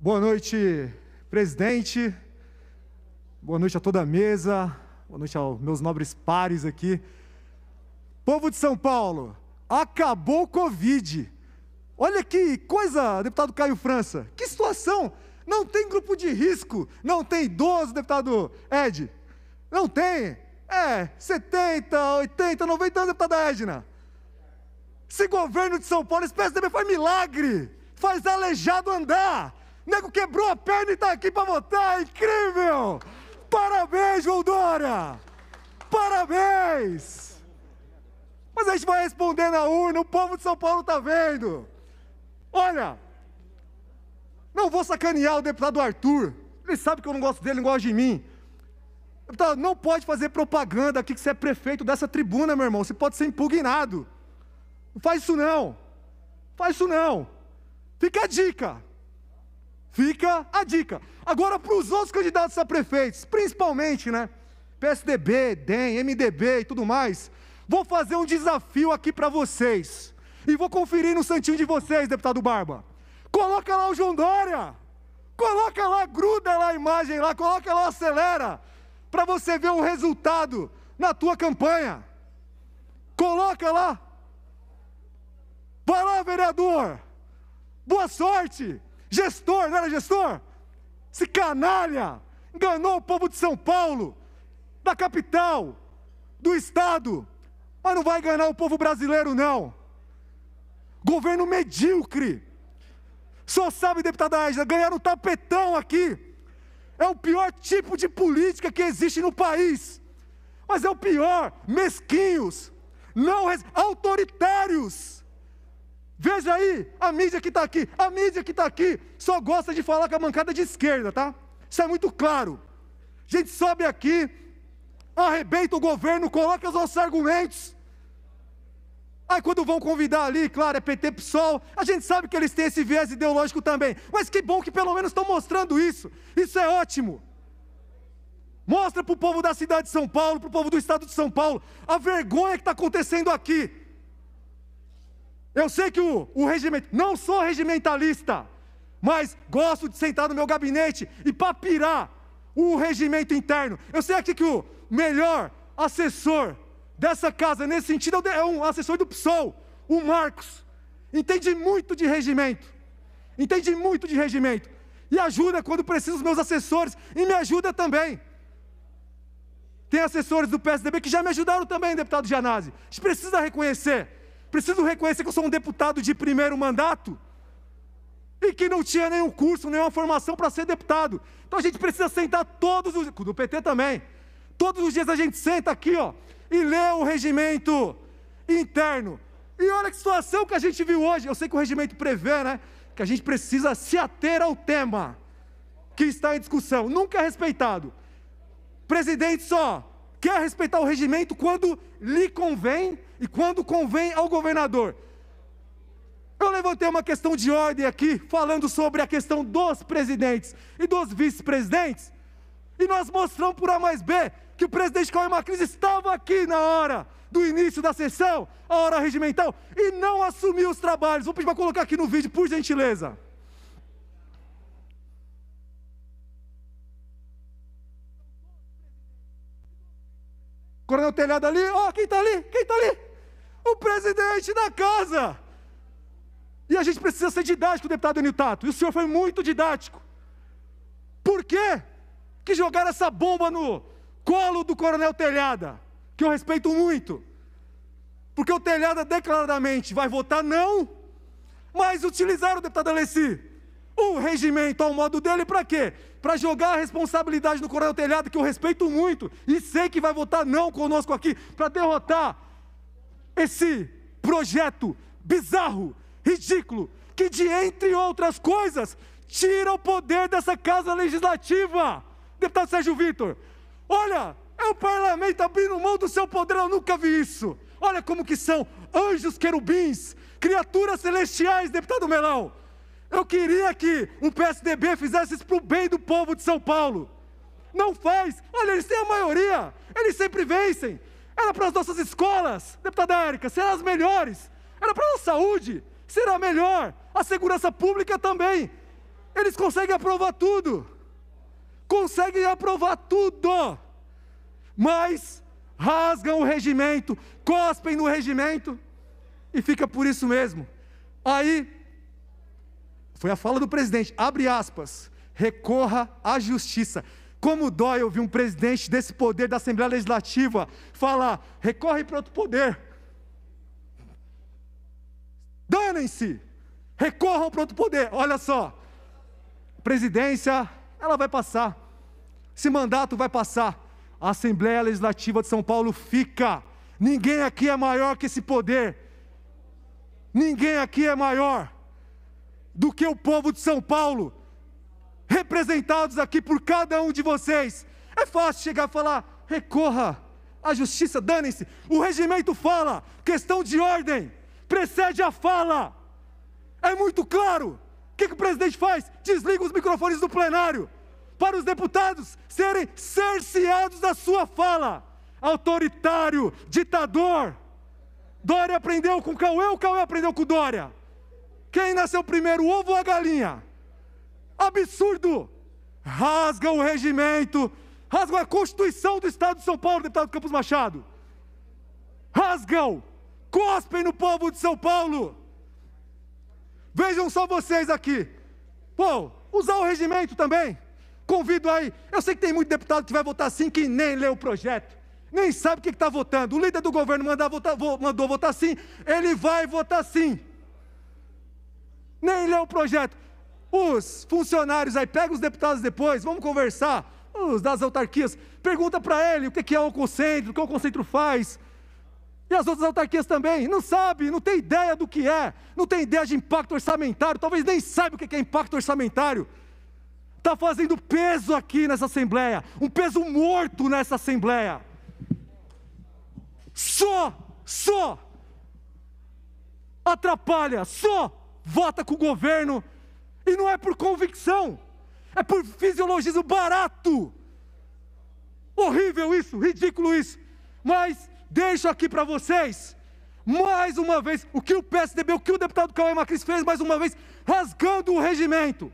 Boa noite, presidente. Boa noite a toda a mesa. Boa noite aos meus nobres pares aqui. Povo de São Paulo, acabou o Covid. Olha que coisa, deputado Caio França. Que situação! Não tem grupo de risco, não tem idoso, deputado Ed. Não tem. É, 70, 80, 90 anos, deputada Edna. Esse governo de São Paulo, esse PSDB faz milagre. Faz aleijado andar. Nego quebrou a perna e está aqui para votar. É incrível! Parabéns, João Dória! Parabéns! Mas a gente vai responder na urna, o povo de São Paulo está vendo. Olha, não vou sacanear o deputado Arthur. Ele sabe que eu não gosto dele, não gosta de mim. Deputado, não pode fazer propaganda aqui que você é prefeito dessa tribuna, meu irmão. Você pode ser impugnado. Não faz isso não. Faz isso não. Fica a dica. Fica a dica. Agora, para os outros candidatos a prefeitos, principalmente, né? PSDB, DEM, MDB e tudo mais, vou fazer um desafio aqui para vocês. E vou conferir no santinho de vocês, deputado Barba. Coloca lá o João Dória. Coloca lá, gruda lá a imagem lá, coloca lá, acelera. Para você ver o resultado na tua campanha. Coloca lá. Vai lá, vereador. Boa sorte. Gestor, não era gestor? Esse canalha enganou o povo de São Paulo, da capital, do estado, mas não vai enganar o povo brasileiro, não. Governo medíocre. Só sabe, deputada Égida, ganhar um tapetão aqui. É o pior tipo de política que existe no país. Mas é o pior, mesquinhos, não autoritários. Veja aí, a mídia que está aqui, a mídia que está aqui, só gosta de falar com a mancada de esquerda, tá? Isso é muito claro. A gente sobe aqui, arrebenta o governo, coloca os nossos argumentos. Aí quando vão convidar ali, claro, é PT PSOL, a gente sabe que eles têm esse viés ideológico também. Mas que bom que pelo menos estão mostrando isso. Isso é ótimo. Mostra para o povo da cidade de São Paulo, para o povo do estado de São Paulo, a vergonha que está acontecendo aqui. Eu sei que o, o regimento, não sou regimentalista, mas gosto de sentar no meu gabinete e papirar o regimento interno. Eu sei aqui que o melhor assessor dessa casa, nesse sentido, é, é um assessor do PSOL, o Marcos. Entende muito de regimento. Entende muito de regimento. E ajuda quando preciso os meus assessores. E me ajuda também. Tem assessores do PSDB que já me ajudaram também, deputado Gianazzi. A gente precisa reconhecer. Preciso reconhecer que eu sou um deputado de primeiro mandato e que não tinha nenhum curso, nenhuma formação para ser deputado. Então a gente precisa sentar todos os do PT também. Todos os dias a gente senta aqui, ó, e lê o regimento interno. E olha que situação que a gente viu hoje. Eu sei que o regimento prevê, né, que a gente precisa se ater ao tema que está em discussão. Nunca é respeitado. Presidente só quer respeitar o regimento quando lhe convém e quando convém ao governador. Eu levantei uma questão de ordem aqui, falando sobre a questão dos presidentes e dos vice-presidentes, e nós mostramos por A mais B que o presidente Cauê Macris estava aqui na hora do início da sessão, a hora regimental, e não assumiu os trabalhos. Vou pedir para colocar aqui no vídeo, por gentileza. Coronel Telhado ali, ó, oh, quem está ali? Quem está ali? o presidente da casa. E a gente precisa ser didático, deputado Tato. E o senhor foi muito didático. Por quê? que jogaram essa bomba no colo do coronel Telhada? Que eu respeito muito. Porque o Telhada declaradamente vai votar não, mas utilizaram, deputado Alessi, o regimento ao modo dele para quê? Para jogar a responsabilidade no coronel Telhada, que eu respeito muito e sei que vai votar não conosco aqui, para derrotar esse projeto bizarro, ridículo, que de entre outras coisas tira o poder dessa casa legislativa. Deputado Sérgio Vitor, olha, é o parlamento abrindo mão do seu poder, eu nunca vi isso. Olha como que são anjos querubins, criaturas celestiais, deputado Melão. Eu queria que um PSDB fizesse isso para o bem do povo de São Paulo. Não faz. Olha, eles têm a maioria. Eles sempre vencem era para as nossas escolas, deputada Érica, serão as melhores, era para a saúde, será melhor, a segurança pública também. Eles conseguem aprovar tudo, conseguem aprovar tudo, mas rasgam o regimento, cospem no regimento e fica por isso mesmo. Aí, foi a fala do presidente, abre aspas, recorra à justiça. Como dói ouvir um presidente desse poder da Assembleia Legislativa falar: recorre para outro poder. Danem-se! Recorram para outro poder. Olha só. Presidência, ela vai passar. Esse mandato vai passar. A Assembleia Legislativa de São Paulo fica. Ninguém aqui é maior que esse poder. Ninguém aqui é maior do que o povo de São Paulo representados aqui por cada um de vocês. É fácil chegar a falar, recorra à justiça, danem-se. O regimento fala, questão de ordem, precede a fala. É muito claro. O que, que o presidente faz? Desliga os microfones do plenário para os deputados serem cerceados da sua fala. Autoritário, ditador. Dória aprendeu com Cauê ou Cauê aprendeu com Dória? Quem nasceu primeiro, o ovo ou a galinha? Absurdo! Rasga o regimento, rasgam a Constituição do Estado de São Paulo, deputado Campos Machado. Rasgam, cospem no povo de São Paulo. Vejam só vocês aqui. Pô, usar o regimento também. Convido aí. Eu sei que tem muito deputado que vai votar sim que nem lê o projeto, nem sabe o que está votando. O líder do governo votar, mandou votar sim, ele vai votar sim. Nem lê o projeto os funcionários aí, pega os deputados depois, vamos conversar, os das autarquias, pergunta para ele o que é o concentro, o que o concentro faz. E as outras autarquias também, não sabe, não tem ideia do que é, não tem ideia de impacto orçamentário, talvez nem saiba o que é impacto orçamentário. Está fazendo peso aqui nessa Assembleia, um peso morto nessa Assembleia. Só, só atrapalha, só vota com o governo e não é por convicção, é por fisiologismo barato. Horrível isso, ridículo isso. Mas deixo aqui para vocês, mais uma vez, o que o PSDB, o que o deputado Cauê Macris fez, mais uma vez, rasgando o regimento.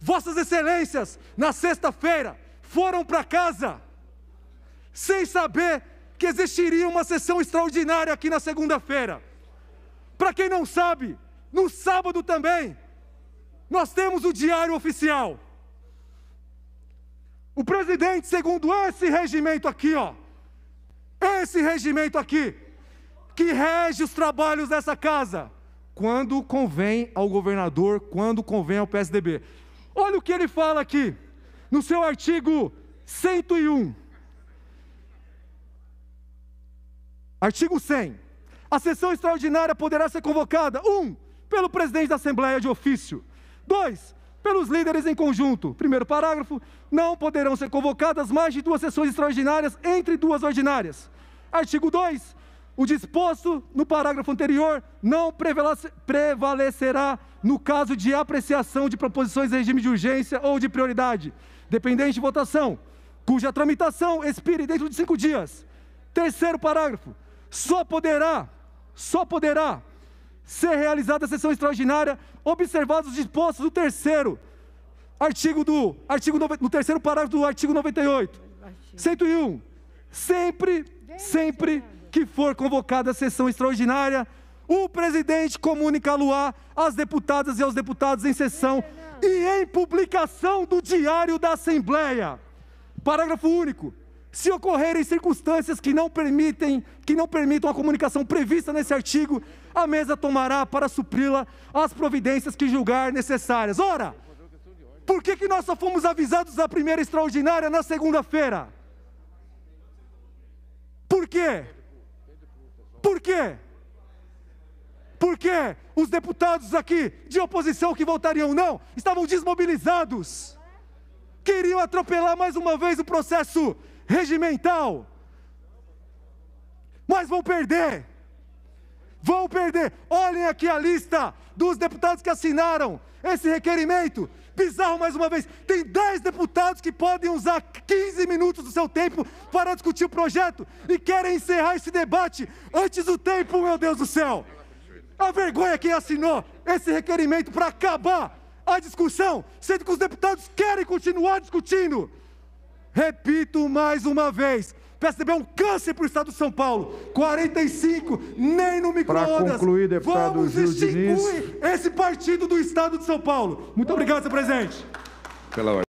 Vossas Excelências, na sexta-feira, foram para casa sem saber que existiria uma sessão extraordinária aqui na segunda-feira. Para quem não sabe, no sábado também, nós temos o diário oficial. O presidente, segundo esse regimento aqui, ó, esse regimento aqui, que rege os trabalhos dessa casa, quando convém ao governador, quando convém ao PSDB. Olha o que ele fala aqui, no seu artigo 101. Artigo 100. A sessão extraordinária poderá ser convocada, um, pelo presidente da Assembleia de ofício. Dois, pelos líderes em conjunto. Primeiro parágrafo, não poderão ser convocadas mais de duas sessões extraordinárias entre duas ordinárias. Artigo 2, o disposto no parágrafo anterior não prevalecerá no caso de apreciação de proposições em regime de urgência ou de prioridade, dependente de votação, cuja tramitação expire dentro de cinco dias. Terceiro parágrafo, só poderá, só poderá ser realizada a sessão extraordinária, observados os dispostos do terceiro artigo do artigo no terceiro parágrafo do artigo 98. 101. Sempre, sempre que for convocada a sessão extraordinária, o presidente comunica a Luá, às deputadas e aos deputados em sessão e em publicação do Diário da Assembleia. Parágrafo único se ocorrerem circunstâncias que não permitem, que não permitam a comunicação prevista nesse artigo, a mesa tomará para supri-la as providências que julgar necessárias. Ora, por que, que nós só fomos avisados da primeira extraordinária na segunda-feira? Por quê? Por quê? Porque os deputados aqui de oposição que votariam não estavam desmobilizados. Queriam atropelar mais uma vez o processo regimental. Mas vão perder. Vão perder. Olhem aqui a lista dos deputados que assinaram esse requerimento. Bizarro mais uma vez. Tem 10 deputados que podem usar 15 minutos do seu tempo para discutir o projeto e querem encerrar esse debate antes do tempo, meu Deus do céu. A vergonha é quem assinou esse requerimento para acabar a discussão, sendo que os deputados querem continuar discutindo. Repito mais uma vez. PSDB é um câncer para o Estado de São Paulo. 45, nem no micro-ondas. Para concluir, Vamos Gil extinguir Diniz. esse partido do Estado de São Paulo. Muito obrigado, senhor presidente. Pela hora.